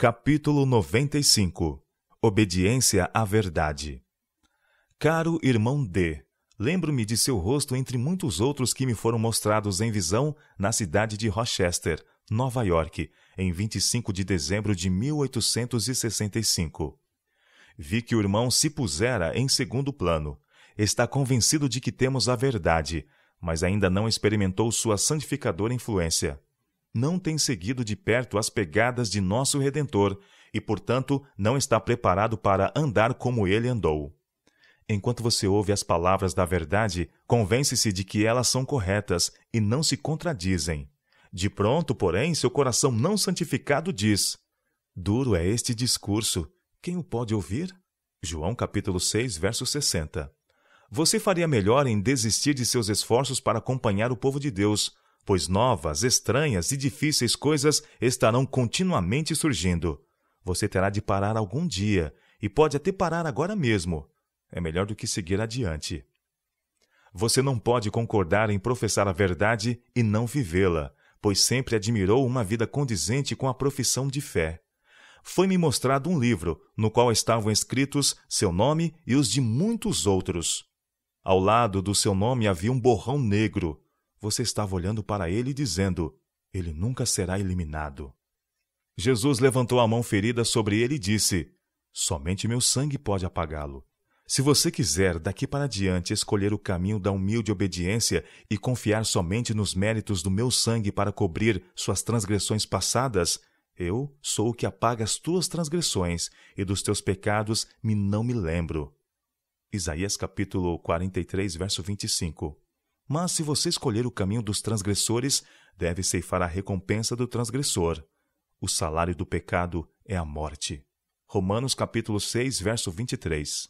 Capítulo 95 Obediência à Verdade Caro irmão D, lembro-me de seu rosto entre muitos outros que me foram mostrados em visão na cidade de Rochester, Nova York, em 25 de dezembro de 1865. Vi que o irmão se pusera em segundo plano. Está convencido de que temos a verdade, mas ainda não experimentou sua santificadora influência não tem seguido de perto as pegadas de nosso Redentor e, portanto, não está preparado para andar como ele andou. Enquanto você ouve as palavras da verdade, convence-se de que elas são corretas e não se contradizem. De pronto, porém, seu coração não santificado diz: Duro é este discurso, quem o pode ouvir? João capítulo 6, verso 60. Você faria melhor em desistir de seus esforços para acompanhar o povo de Deus, pois novas, estranhas e difíceis coisas estarão continuamente surgindo. Você terá de parar algum dia, e pode até parar agora mesmo. É melhor do que seguir adiante. Você não pode concordar em professar a verdade e não vivê-la, pois sempre admirou uma vida condizente com a profissão de fé. Foi-me mostrado um livro no qual estavam escritos seu nome e os de muitos outros. Ao lado do seu nome havia um borrão negro, você estava olhando para ele e dizendo: Ele nunca será eliminado. Jesus levantou a mão ferida sobre ele e disse: Somente meu sangue pode apagá-lo. Se você quiser, daqui para diante, escolher o caminho da humilde obediência e confiar somente nos méritos do meu sangue para cobrir suas transgressões passadas, eu sou o que apaga as tuas transgressões e dos teus pecados me não me lembro. Isaías capítulo 43, verso 25. Mas se você escolher o caminho dos transgressores, deve ceifar a recompensa do transgressor. O salário do pecado é a morte. Romanos capítulo 6, verso 23.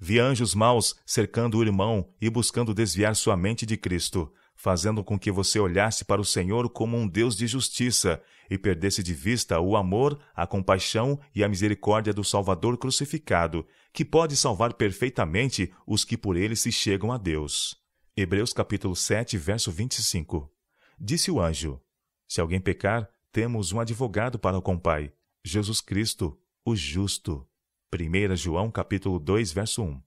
Vi anjos maus cercando o irmão e buscando desviar sua mente de Cristo, fazendo com que você olhasse para o Senhor como um Deus de justiça e perdesse de vista o amor, a compaixão e a misericórdia do Salvador crucificado, que pode salvar perfeitamente os que por ele se chegam a Deus. Hebreus capítulo 7, verso 25. Disse o anjo: Se alguém pecar, temos um advogado para com o Pai, Jesus Cristo, o justo. 1 João capítulo 2, verso 1.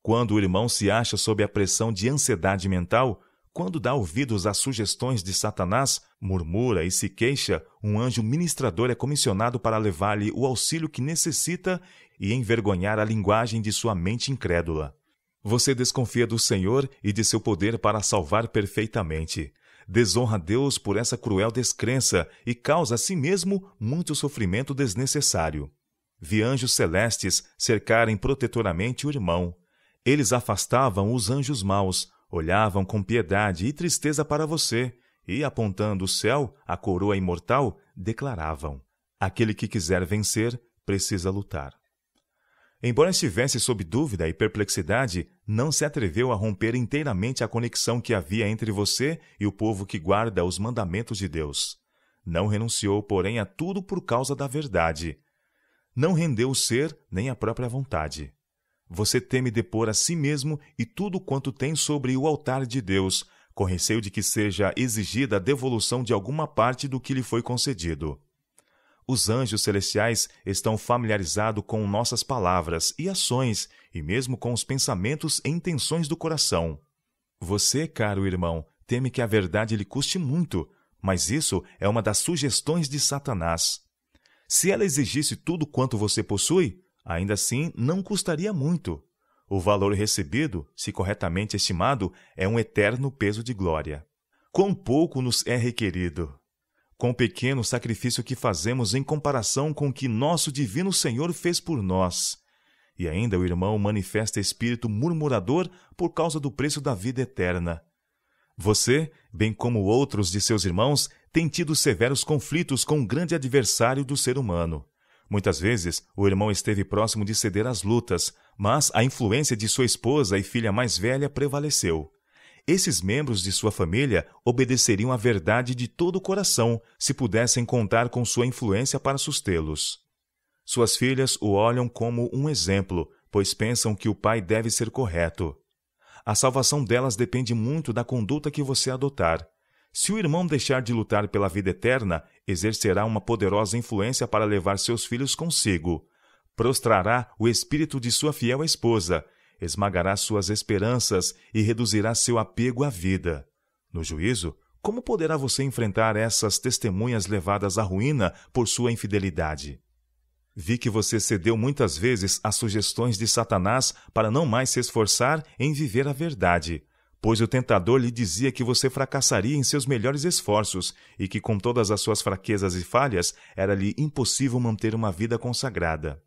Quando o irmão se acha sob a pressão de ansiedade mental, quando dá ouvidos às sugestões de Satanás, murmura e se queixa, um anjo ministrador é comissionado para levar-lhe o auxílio que necessita e envergonhar a linguagem de sua mente incrédula. Você desconfia do Senhor e de seu poder para salvar perfeitamente. Desonra Deus por essa cruel descrença e causa a si mesmo muito sofrimento desnecessário. Vi anjos celestes cercarem protetoramente o irmão. Eles afastavam os anjos maus, olhavam com piedade e tristeza para você, e, apontando o céu, a coroa imortal, declaravam: Aquele que quiser vencer, precisa lutar. Embora estivesse sob dúvida e perplexidade, não se atreveu a romper inteiramente a conexão que havia entre você e o povo que guarda os mandamentos de Deus. Não renunciou, porém, a tudo por causa da verdade. Não rendeu o ser nem a própria vontade. Você teme depor a si mesmo e tudo quanto tem sobre o altar de Deus, com receio de que seja exigida a devolução de alguma parte do que lhe foi concedido. Os anjos celestiais estão familiarizados com nossas palavras e ações e mesmo com os pensamentos e intenções do coração. Você, caro irmão, teme que a verdade lhe custe muito, mas isso é uma das sugestões de Satanás. Se ela exigisse tudo quanto você possui, ainda assim não custaria muito. O valor recebido, se corretamente estimado, é um eterno peso de glória. Quão pouco nos é requerido! quão pequeno sacrifício que fazemos em comparação com o que nosso Divino Senhor fez por nós. E ainda o irmão manifesta espírito murmurador por causa do preço da vida eterna. Você, bem como outros de seus irmãos, tem tido severos conflitos com o um grande adversário do ser humano. Muitas vezes, o irmão esteve próximo de ceder às lutas, mas a influência de sua esposa e filha mais velha prevaleceu. Esses membros de sua família obedeceriam à verdade de todo o coração se pudessem contar com sua influência para sustê-los. Suas filhas o olham como um exemplo, pois pensam que o pai deve ser correto. A salvação delas depende muito da conduta que você adotar. Se o irmão deixar de lutar pela vida eterna, exercerá uma poderosa influência para levar seus filhos consigo. Prostrará o espírito de sua fiel esposa, esmagará suas esperanças e reduzirá seu apego à vida. No juízo, como poderá você enfrentar essas testemunhas levadas à ruína por sua infidelidade? Vi que você cedeu muitas vezes às sugestões de Satanás para não mais se esforçar em viver a verdade, pois o tentador lhe dizia que você fracassaria em seus melhores esforços e que, com todas as suas fraquezas e falhas, era-lhe impossível manter uma vida consagrada.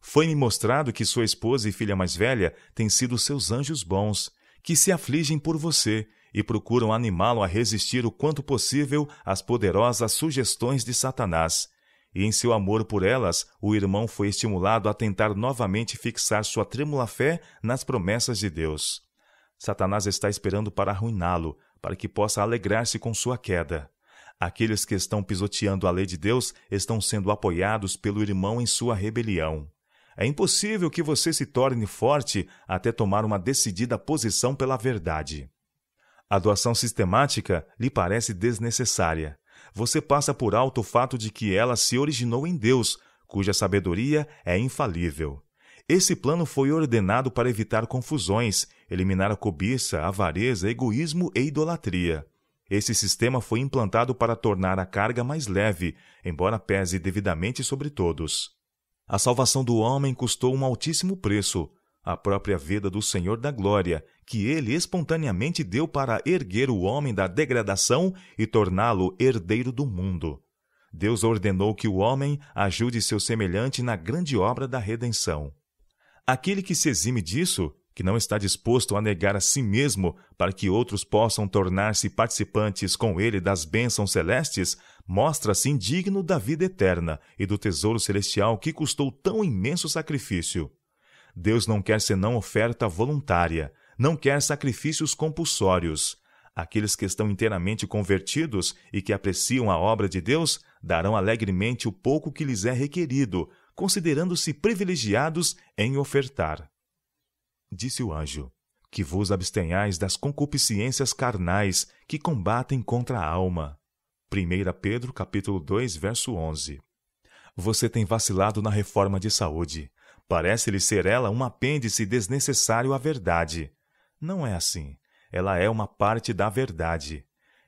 Foi-me mostrado que sua esposa e filha mais velha têm sido seus anjos bons, que se afligem por você e procuram animá-lo a resistir o quanto possível às poderosas sugestões de Satanás. E em seu amor por elas, o irmão foi estimulado a tentar novamente fixar sua trêmula fé nas promessas de Deus. Satanás está esperando para arruiná-lo, para que possa alegrar-se com sua queda. Aqueles que estão pisoteando a lei de Deus estão sendo apoiados pelo irmão em sua rebelião. É impossível que você se torne forte até tomar uma decidida posição pela verdade. A doação sistemática lhe parece desnecessária. Você passa por alto o fato de que ela se originou em Deus, cuja sabedoria é infalível. Esse plano foi ordenado para evitar confusões, eliminar a cobiça, avareza, egoísmo e idolatria. Esse sistema foi implantado para tornar a carga mais leve, embora pese devidamente sobre todos. A salvação do homem custou um altíssimo preço, a própria vida do Senhor da Glória, que ele espontaneamente deu para erguer o homem da degradação e torná-lo herdeiro do mundo. Deus ordenou que o homem ajude seu semelhante na grande obra da redenção. Aquele que se exime disso, que não está disposto a negar a si mesmo para que outros possam tornar-se participantes com ele das bênçãos celestes, mostra-se assim, indigno da vida eterna e do tesouro celestial que custou tão imenso sacrifício. Deus não quer senão oferta voluntária, não quer sacrifícios compulsórios. Aqueles que estão inteiramente convertidos e que apreciam a obra de Deus darão alegremente o pouco que lhes é requerido, considerando-se privilegiados em ofertar. Disse o anjo: Que vos abstenhais das concupiscências carnais que combatem contra a alma 1 Pedro capítulo 2, verso 11. Você tem vacilado na reforma de saúde. Parece-lhe ser ela um apêndice desnecessário à verdade. Não é assim. Ela é uma parte da verdade.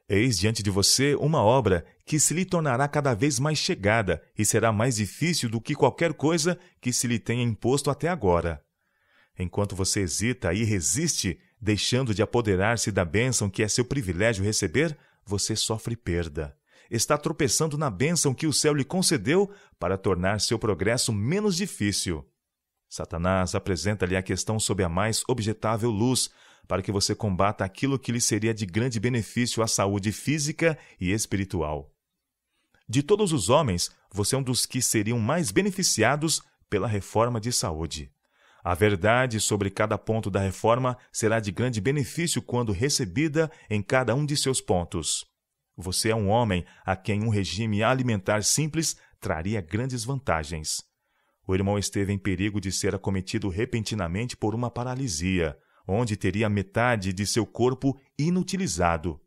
Eis diante de você uma obra que se lhe tornará cada vez mais chegada e será mais difícil do que qualquer coisa que se lhe tenha imposto até agora. Enquanto você hesita e resiste, deixando de apoderar-se da bênção que é seu privilégio receber, você sofre perda. Está tropeçando na bênção que o céu lhe concedeu para tornar seu progresso menos difícil. Satanás apresenta-lhe a questão sob a mais objetável luz, para que você combata aquilo que lhe seria de grande benefício à saúde física e espiritual. De todos os homens, você é um dos que seriam mais beneficiados pela reforma de saúde. A verdade sobre cada ponto da reforma será de grande benefício quando recebida em cada um de seus pontos. Você é um homem a quem um regime alimentar simples traria grandes vantagens. O irmão esteve em perigo de ser acometido repentinamente por uma paralisia, onde teria metade de seu corpo inutilizado.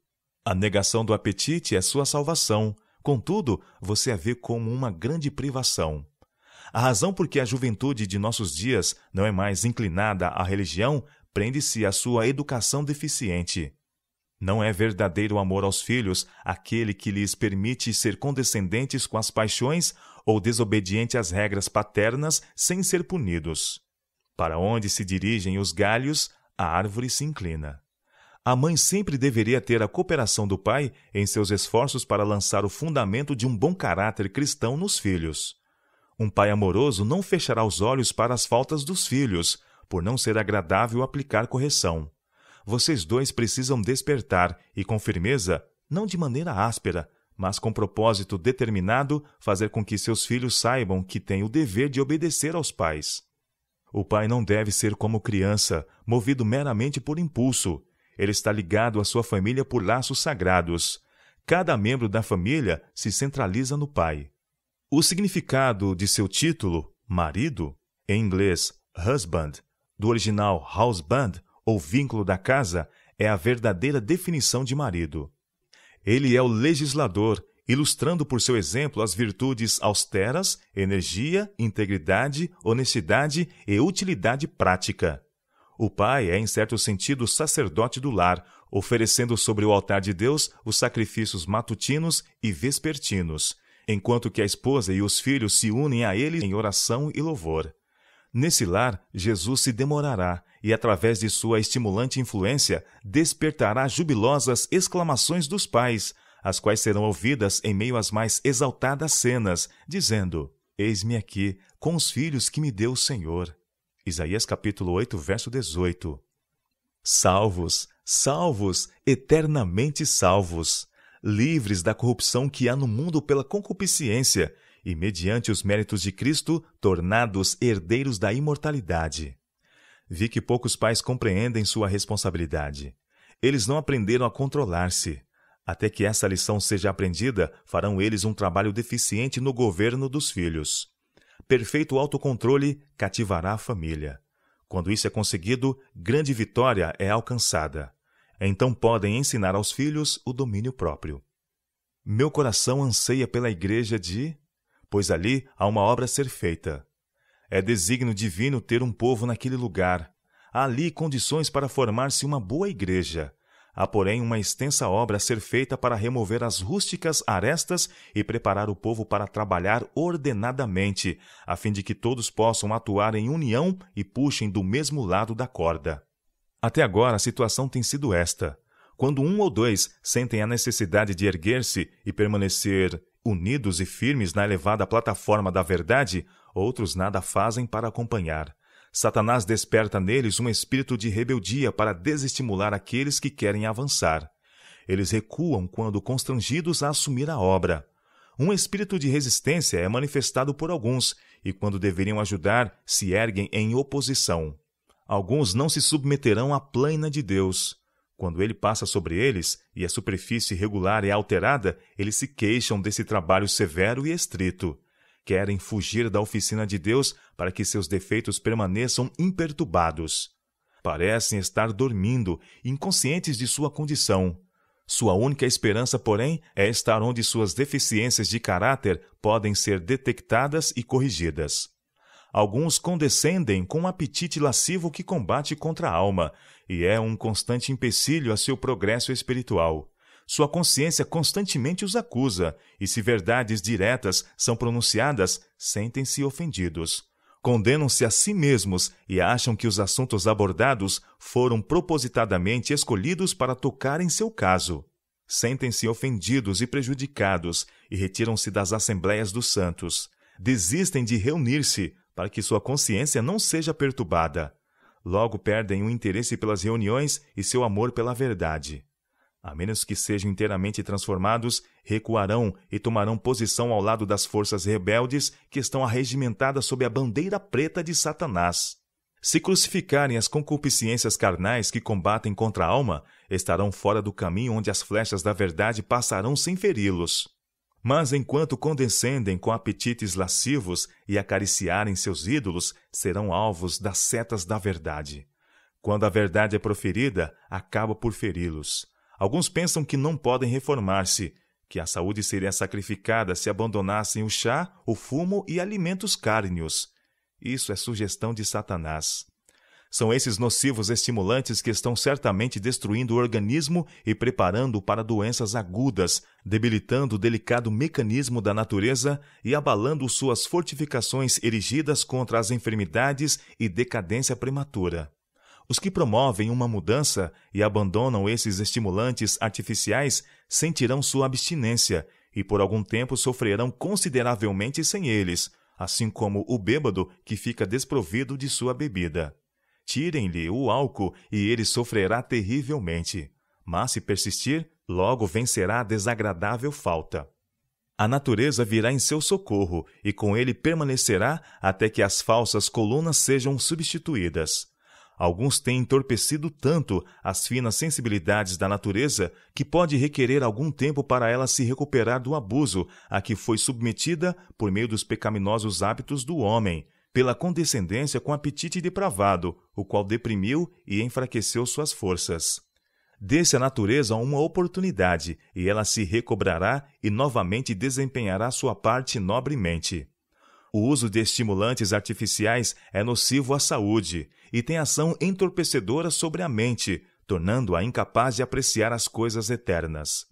A negação do apetite é sua salvação, contudo, você a vê como uma grande privação. A razão por que a juventude de nossos dias não é mais inclinada à religião prende-se à sua educação deficiente. Não é verdadeiro amor aos filhos aquele que lhes permite ser condescendentes com as paixões ou desobediente às regras paternas sem ser punidos. Para onde se dirigem os galhos, a árvore se inclina. A mãe sempre deveria ter a cooperação do pai em seus esforços para lançar o fundamento de um bom caráter cristão nos filhos. Um pai amoroso não fechará os olhos para as faltas dos filhos, por não ser agradável aplicar correção. Vocês dois precisam despertar e, com firmeza, não de maneira áspera, mas com propósito determinado, fazer com que seus filhos saibam que têm o dever de obedecer aos pais. O pai não deve ser como criança, movido meramente por impulso. Ele está ligado à sua família por laços sagrados. Cada membro da família se centraliza no pai. O significado de seu título, marido, em inglês husband, do original houseband ou vínculo da casa, é a verdadeira definição de marido. Ele é o legislador, ilustrando por seu exemplo as virtudes austeras, energia, integridade, honestidade e utilidade prática. O pai é, em certo sentido, o sacerdote do lar, oferecendo sobre o altar de Deus os sacrifícios matutinos e vespertinos enquanto que a esposa e os filhos se unem a ele em oração e louvor. Nesse lar, Jesus se demorará e, através de sua estimulante influência, despertará jubilosas exclamações dos pais, as quais serão ouvidas em meio às mais exaltadas cenas, dizendo: Eis-me aqui, com os filhos que me deu o Senhor. Isaías capítulo 8, verso 18. Salvos, salvos, eternamente salvos livres da corrupção que há no mundo pela concupiscência e, mediante os méritos de Cristo, tornados herdeiros da imortalidade. Vi que poucos pais compreendem sua responsabilidade. Eles não aprenderam a controlar-se. Até que essa lição seja aprendida, farão eles um trabalho deficiente no governo dos filhos. Perfeito autocontrole cativará a família. Quando isso é conseguido, grande vitória é alcançada. Então podem ensinar aos filhos o domínio próprio. Meu coração anseia pela igreja de. Pois ali há uma obra a ser feita. É desígnio divino ter um povo naquele lugar. Há ali condições para formar-se uma boa igreja. Há, porém, uma extensa obra a ser feita para remover as rústicas arestas e preparar o povo para trabalhar ordenadamente, a fim de que todos possam atuar em união e puxem do mesmo lado da corda. Até agora a situação tem sido esta. Quando um ou dois sentem a necessidade de erguer-se e permanecer unidos e firmes na elevada plataforma da verdade, outros nada fazem para acompanhar. Satanás desperta neles um espírito de rebeldia para desestimular aqueles que querem avançar. Eles recuam quando constrangidos a assumir a obra. Um espírito de resistência é manifestado por alguns, e quando deveriam ajudar, se erguem em oposição. Alguns não se submeterão à plana de Deus. Quando ele passa sobre eles e a superfície regular é alterada, eles se queixam desse trabalho severo e estrito. Querem fugir da oficina de Deus para que seus defeitos permaneçam imperturbados. Parecem estar dormindo, inconscientes de sua condição. Sua única esperança, porém, é estar onde suas deficiências de caráter podem ser detectadas e corrigidas. Alguns condescendem com um apetite lascivo que combate contra a alma e é um constante empecilho a seu progresso espiritual. Sua consciência constantemente os acusa, e se verdades diretas são pronunciadas, sentem-se ofendidos. Condenam-se a si mesmos e acham que os assuntos abordados foram propositadamente escolhidos para tocar em seu caso. Sentem-se ofendidos e prejudicados e retiram-se das assembleias dos santos. Desistem de reunir-se, para que sua consciência não seja perturbada. Logo perdem o interesse pelas reuniões e seu amor pela verdade. A menos que sejam inteiramente transformados, recuarão e tomarão posição ao lado das forças rebeldes que estão arregimentadas sob a bandeira preta de Satanás. Se crucificarem as concupiscências carnais que combatem contra a alma, estarão fora do caminho onde as flechas da verdade passarão sem feri-los. Mas enquanto condescendem com apetites lascivos e acariciarem seus ídolos, serão alvos das setas da verdade. Quando a verdade é proferida, acaba por feri-los. Alguns pensam que não podem reformar-se, que a saúde seria sacrificada se abandonassem o chá, o fumo e alimentos cárneos. Isso é sugestão de Satanás. São esses nocivos estimulantes que estão certamente destruindo o organismo e preparando-o para doenças agudas, debilitando o delicado mecanismo da natureza e abalando suas fortificações erigidas contra as enfermidades e decadência prematura. Os que promovem uma mudança e abandonam esses estimulantes artificiais sentirão sua abstinência e por algum tempo sofrerão consideravelmente sem eles, assim como o bêbado que fica desprovido de sua bebida. Tirem-lhe o álcool e ele sofrerá terrivelmente. Mas se persistir, logo vencerá a desagradável falta. A natureza virá em seu socorro e com ele permanecerá até que as falsas colunas sejam substituídas. Alguns têm entorpecido tanto as finas sensibilidades da natureza que pode requerer algum tempo para ela se recuperar do abuso a que foi submetida por meio dos pecaminosos hábitos do homem, pela condescendência com apetite depravado, o qual deprimiu e enfraqueceu suas forças. Desse a natureza uma oportunidade, e ela se recobrará e novamente desempenhará sua parte nobremente. O uso de estimulantes artificiais é nocivo à saúde e tem ação entorpecedora sobre a mente, tornando-a incapaz de apreciar as coisas eternas.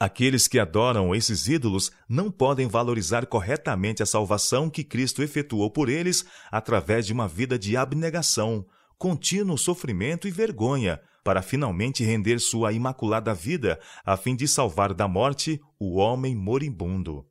Aqueles que adoram esses ídolos não podem valorizar corretamente a salvação que Cristo efetuou por eles através de uma vida de abnegação, contínuo sofrimento e vergonha, para finalmente render sua imaculada vida a fim de salvar da morte o homem moribundo.